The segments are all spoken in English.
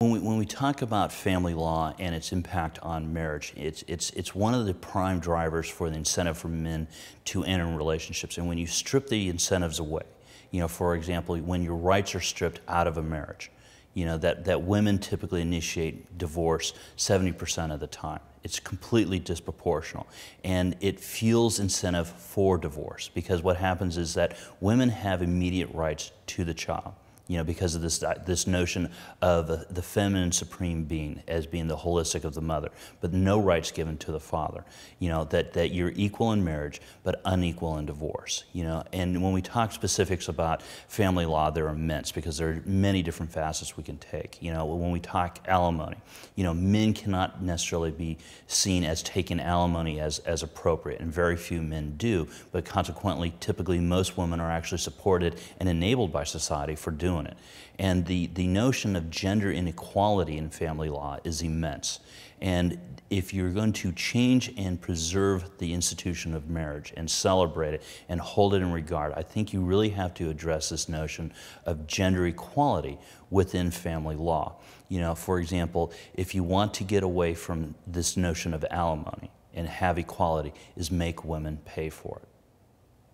When we, when we talk about family law and its impact on marriage, it's, it's, it's one of the prime drivers for the incentive for men to enter relationships. And when you strip the incentives away, you know, for example, when your rights are stripped out of a marriage, you know, that, that women typically initiate divorce 70% of the time. It's completely disproportional. And it fuels incentive for divorce because what happens is that women have immediate rights to the child you know, because of this, this notion of the feminine supreme being as being the holistic of the mother, but no rights given to the father, you know, that, that you're equal in marriage, but unequal in divorce, you know. And when we talk specifics about family law, they're immense because there are many different facets we can take. You know, when we talk alimony, you know, men cannot necessarily be seen as taking alimony as, as appropriate, and very few men do, but consequently, typically most women are actually supported and enabled by society for doing doing it. And the, the notion of gender inequality in family law is immense. And if you're going to change and preserve the institution of marriage and celebrate it and hold it in regard, I think you really have to address this notion of gender equality within family law. You know, for example, if you want to get away from this notion of alimony and have equality, is make women pay for it.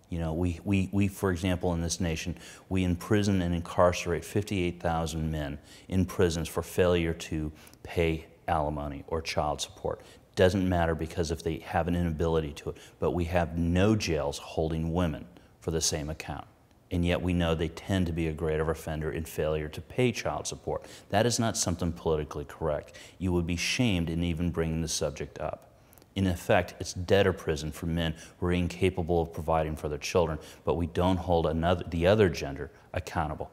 You know, we, we, we, for example, in this nation, we imprison and incarcerate 58,000 men in prisons for failure to pay alimony or child support. Doesn't matter because if they have an inability to it, but we have no jails holding women for the same account. And yet we know they tend to be a greater offender in failure to pay child support. That is not something politically correct. You would be shamed in even bringing the subject up in effect, it's debtor prison for men who are incapable of providing for their children, but we don't hold another, the other gender accountable.